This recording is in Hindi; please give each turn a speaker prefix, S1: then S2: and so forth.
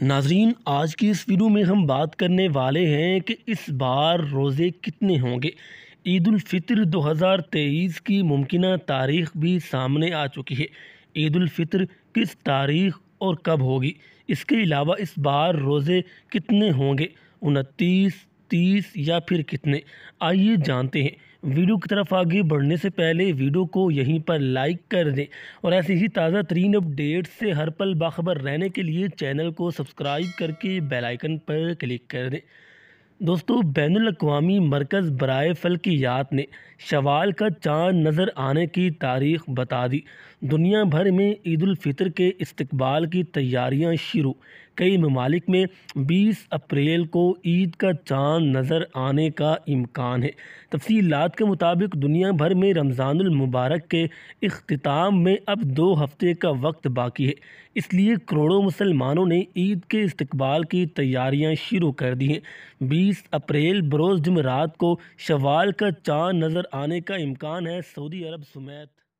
S1: नाजरीन आज की इस वीडियो में हम बात करने वाले हैं कि इस बार रोज़े कितने होंगे ईदालफ़ितर तेईस की मुमकिन तारीख भी सामने आ चुकी है ईदालफ़ितर किस तारीख और कब होगी इसके अलावा इस बार रोज़े कितने होंगे उनतीस तीस या फिर कितने आइए जानते हैं वीडियो की तरफ आगे बढ़ने से पहले वीडियो को यहीं पर लाइक कर दें और ऐसे ही ताज़ा तरीन अपडेट से हर पल बाखबर रहने के लिए चैनल को सब्सक्राइब करके बेलाइकन पर क्लिक कर दें दोस्तों बैन अवी मरकज़ बरए फलकियात ने शवाल का चांद नज़र आने की तारीख बता दी दुनिया भर में ईदालफ़ितर के इस्तबाल की तैयारियां शुरू कई ममालिक में 20 अप्रैल को ईद का चांद नज़र आने का इम्कान है तफसीत के मुताबिक दुनिया भर में रमज़ानमबारक के अख्ताम में अब दो हफ्ते का वक्त बाकी है इसलिए करोड़ों मुसलमानों ने ईद के इस्तबाल की तैयारियां शुरू कर दी हैं बीस अप्रैल बरोज़ जमरात को शवाल का चाँद नज़र आने का इम्कान है सऊदी अरब समेत